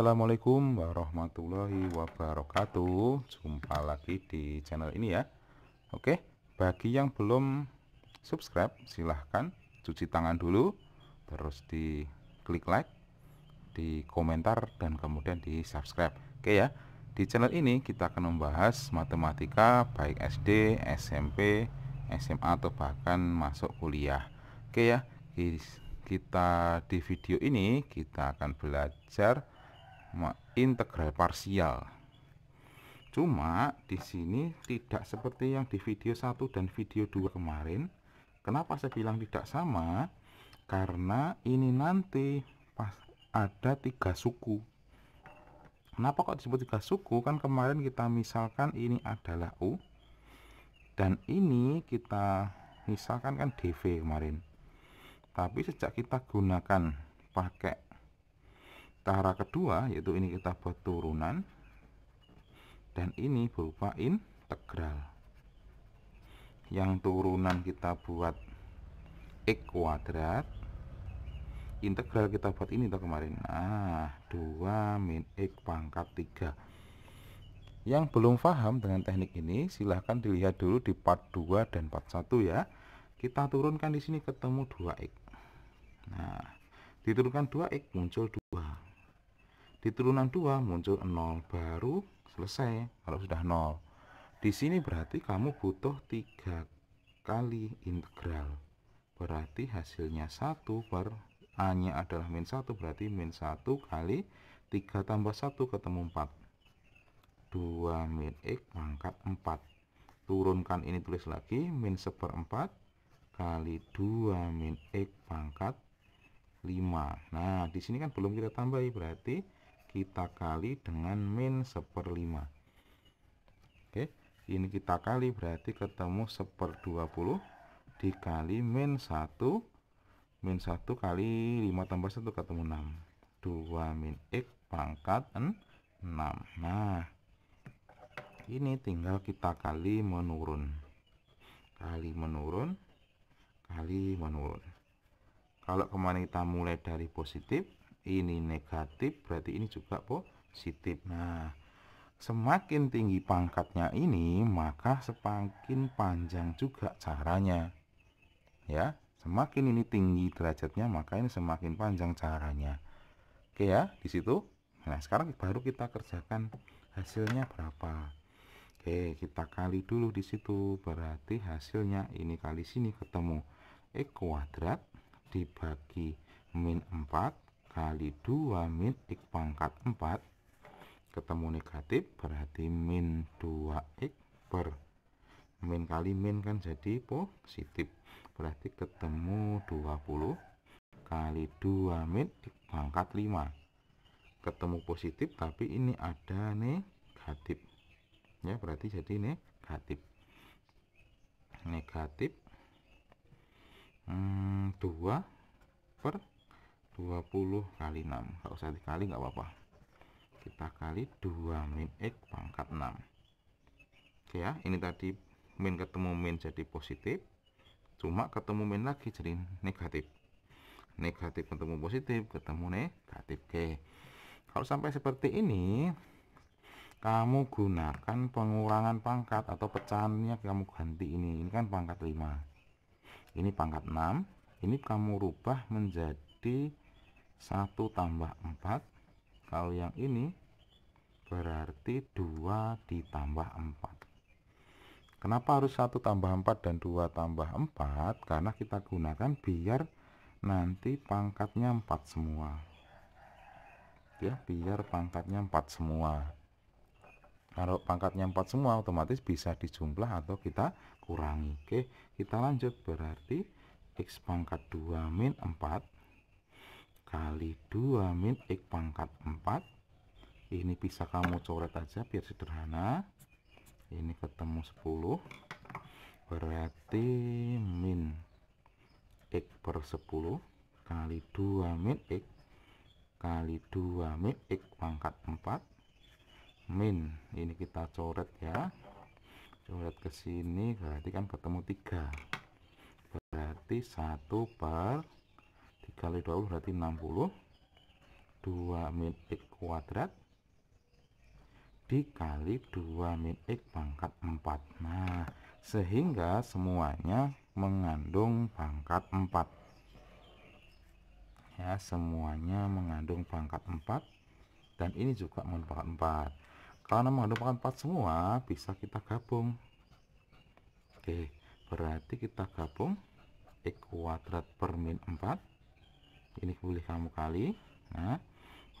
Assalamualaikum warahmatullahi wabarakatuh Jumpa lagi di channel ini ya Oke bagi yang belum subscribe silahkan cuci tangan dulu Terus di klik like Di komentar dan kemudian di subscribe Oke ya Di channel ini kita akan membahas matematika baik SD, SMP, SMA atau bahkan masuk kuliah Oke ya Kita di video ini kita akan belajar integral parsial. Cuma di sini tidak seperti yang di video 1 dan video 2 kemarin. Kenapa saya bilang tidak sama? Karena ini nanti pas ada tiga suku. Kenapa kok disebut tiga suku? Kan kemarin kita misalkan ini adalah U dan ini kita misalkan kan DV kemarin. Tapi sejak kita gunakan pakai cara kedua yaitu ini kita buat turunan dan ini berupa integral yang turunan kita buat x kuadrat integral kita buat ini tuh kemarin nah 2 min x pangkat 3 yang belum paham dengan teknik ini silahkan dilihat dulu di part 2 dan part 1 ya kita turunkan di sini ketemu 2x nah diturunkan 2x muncul 2 di turunan 2 muncul 0 baru selesai kalau sudah 0. Di sini berarti kamu butuh 3 kali integral. Berarti hasilnya 1 per A-nya adalah min 1 berarti min 1 kali 3 tambah 1 ketemu 4. 2 min X pangkat 4. Turunkan ini tulis lagi min 1 per 4 kali 2 min X pangkat 5. Nah, di sini kan belum kita tambahi berarti kita kali dengan min 1 5 oke ini kita kali berarti ketemu 1 per 20 dikali min 1 min 1 kali 5 tambah 1 ketemu 6 2 min x pangkat 6 nah ini tinggal kita kali menurun kali menurun kali menurun kalau kemarin kita mulai dari positif ini negatif berarti ini juga positif nah semakin tinggi pangkatnya ini maka semakin panjang juga caranya ya semakin ini tinggi derajatnya maka ini semakin panjang caranya oke ya di situ nah sekarang baru kita kerjakan hasilnya berapa Oke, kita kali dulu di situ. Berarti hasilnya ini kali sini ketemu E kuadrat dibagi min 4 kali 2 min X pangkat 4 ketemu negatif berarti min 2X per min kali min kan jadi positif berarti ketemu 20 kali 2 min X pangkat 5 ketemu positif tapi ini ada negatif ya berarti jadi negatif negatif hmm, 2 per 20 kali 6 kalau usah dikali nggak apa-apa kita kali 2 min X pangkat 6 oke ya ini tadi min ketemu min jadi positif cuma ketemu min lagi jadi negatif negatif ketemu positif ketemu negatif oke kalau sampai seperti ini kamu gunakan pengurangan pangkat atau pecahannya kamu ganti ini ini kan pangkat 5 ini pangkat 6 ini kamu rubah menjadi 1 tambah 4 kalau yang ini berarti 2 ditambah 4 kenapa harus 1 tambah 4 dan 2 tambah 4 karena kita gunakan biar nanti pangkatnya 4 semua ya biar pangkatnya 4 semua kalau pangkatnya 4 semua otomatis bisa dijumlah atau kita kurangi oke kita lanjut berarti x pangkat 2 min 4 kali 2 min X pangkat 4 ini bisa kamu coret aja biar sederhana ini ketemu 10 berarti min X per 10 kali 2 min X kali 2 min X pangkat 4 min ini kita coret ya coret ke sini berarti kan ketemu 3 berarti 1 per kali 20 berarti 60 2 min X kuadrat dikali 2 min X pangkat 4 nah sehingga semuanya mengandung pangkat 4 ya semuanya mengandung pangkat 4 dan ini juga mengandung pangkat 4 karena mengandung pangkat 4 semua bisa kita gabung oke berarti kita gabung X eh, kuadrat per min 4 ini boleh kamu kali nah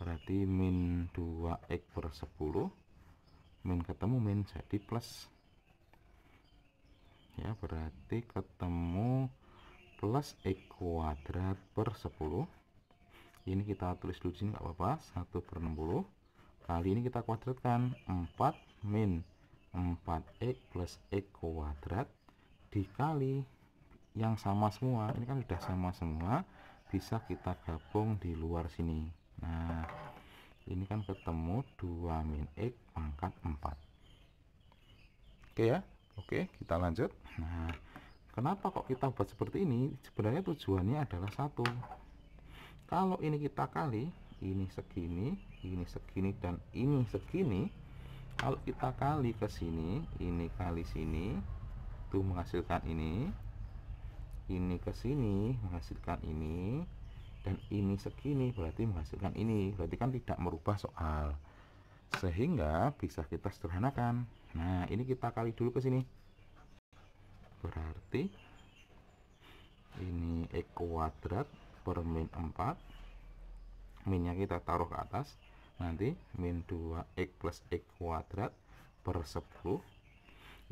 berarti min 2x per 10 min ketemu min jadi plus ya berarti ketemu plus x kuadrat per 10 ini kita tulis dulu sini nggak apa-apa 1 per 60 kali ini kita kuadratkan 4 min 4x plus x kuadrat dikali yang sama semua ini kan sudah sama semua bisa kita gabung di luar sini nah ini kan ketemu 2 min X pangkat 4 oke ya oke kita lanjut nah kenapa kok kita buat seperti ini sebenarnya tujuannya adalah satu kalau ini kita kali ini segini ini segini dan ini segini kalau kita kali ke sini ini kali sini itu menghasilkan ini ini ke sini menghasilkan ini dan ini segini berarti menghasilkan ini berarti kan tidak merubah soal sehingga bisa kita sederhanakan nah ini kita kali dulu ke sini berarti ini e kuadrat per min 4 minnya kita taruh ke atas nanti min 2 x e plus x e kuadrat per 10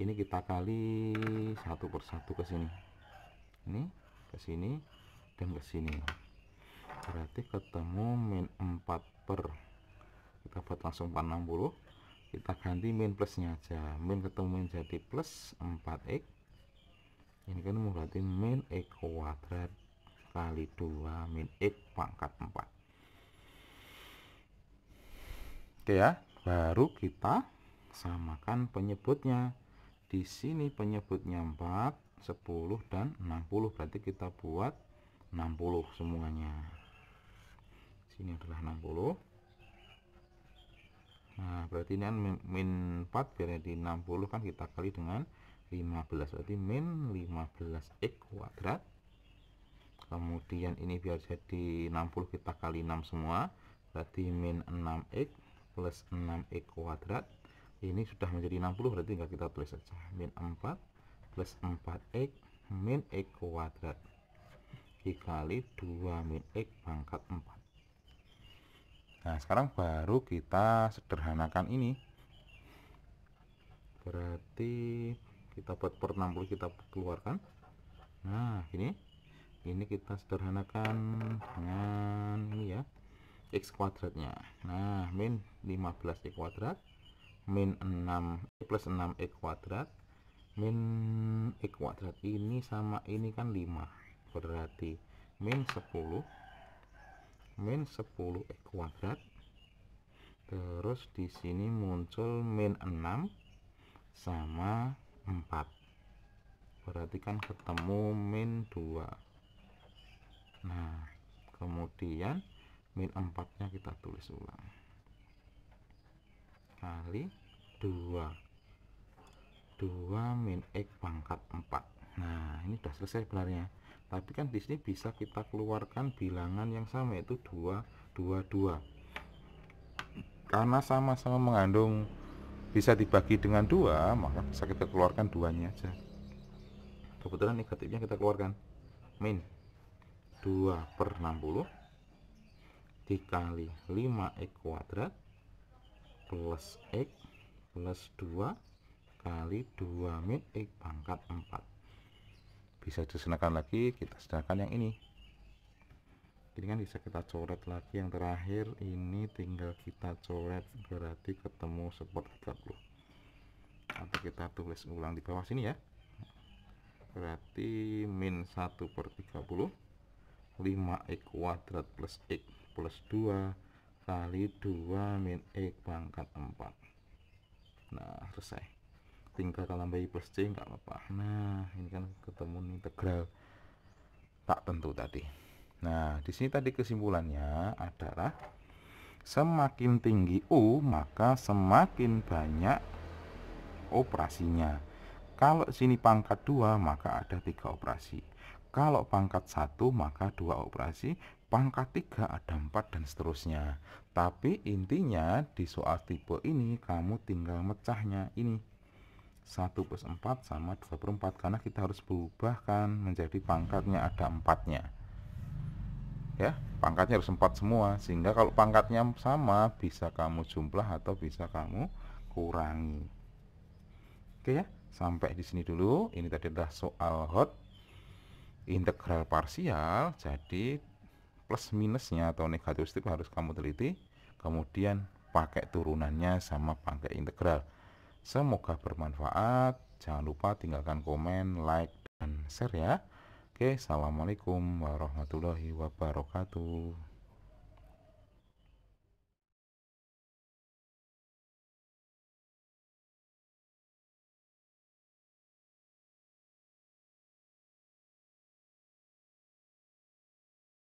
ini kita kali satu persatu ke sini ini ke sini dan ke sini berarti ketemu min 4 per kita buat langsung 460 kita ganti min plusnya aja min ketemu min jadi plus 4x ini kan berarti min x kuadrat kali 2 min x pangkat 4 oke ya baru kita samakan penyebutnya di sini penyebutnya 4 10 dan 60 berarti kita buat 60 semuanya sini adalah 60 nah berarti ini kan min 4 biar di 60 kan kita kali dengan 15 berarti min 15x kuadrat kemudian ini biar jadi 60 kita kali 6 semua berarti min 6x plus 6x kuadrat ini sudah menjadi 60 berarti tinggal kita tulis saja min 4 plus 4x min x kuadrat dikali 2 min x pangkat 4 nah sekarang baru kita sederhanakan ini berarti kita buat per 60 kita keluarkan nah ini ini kita sederhanakan dengan ini ya x kuadratnya nah min 15 x kuadrat min 6 plus 6 x kuadrat min x eh, kuadrat ini sama ini kan 5 berarti min 10 min 10 x eh, kuadrat terus di sini muncul min 6 sama 4 berarti kan ketemu min 2 nah kemudian min 4 nya kita tulis ulang kali 2 2 min X pangkat 4 nah ini sudah selesai sebenarnya tapi kan di sini bisa kita keluarkan bilangan yang sama yaitu 2 2 2 karena sama-sama mengandung bisa dibagi dengan 2 maka bisa kita keluarkan duanya aja kebetulan negatifnya kita keluarkan min 2 per 60 dikali 5x kuadrat plus x plus 2 kali 2 min x pangkat 4 bisa disenakan lagi kita sedangkan yang ini ini kan bisa kita coret lagi yang terakhir ini tinggal kita coret berarti ketemu sepertiga 30 atau kita tulis ulang di bawah sini ya berarti min 1 per 30 5x kuadrat plus x plus 2 kali 2 min x pangkat 4 nah selesai tinggal tambahi plus C enggak apa-apa nah ini kan ketemu integral tak tentu tadi nah di sini tadi kesimpulannya adalah semakin tinggi U maka semakin banyak operasinya kalau sini pangkat 2 maka ada tiga operasi kalau pangkat satu maka dua operasi pangkat 3 ada 4 dan seterusnya tapi intinya di soal tipe ini kamu tinggal mecahnya ini 1 plus 4 sama 2 per 4 karena kita harus berubahkan menjadi pangkatnya ada empatnya ya pangkatnya harus 4 semua sehingga kalau pangkatnya sama bisa kamu jumlah atau bisa kamu kurangi oke ya sampai di sini dulu ini tadi adalah soal hot integral parsial jadi plus minusnya atau negatif harus kamu teliti kemudian pakai turunannya sama pakai integral Semoga bermanfaat. Jangan lupa tinggalkan komen, like, dan share ya. Oke, Assalamualaikum warahmatullahi wabarakatuh.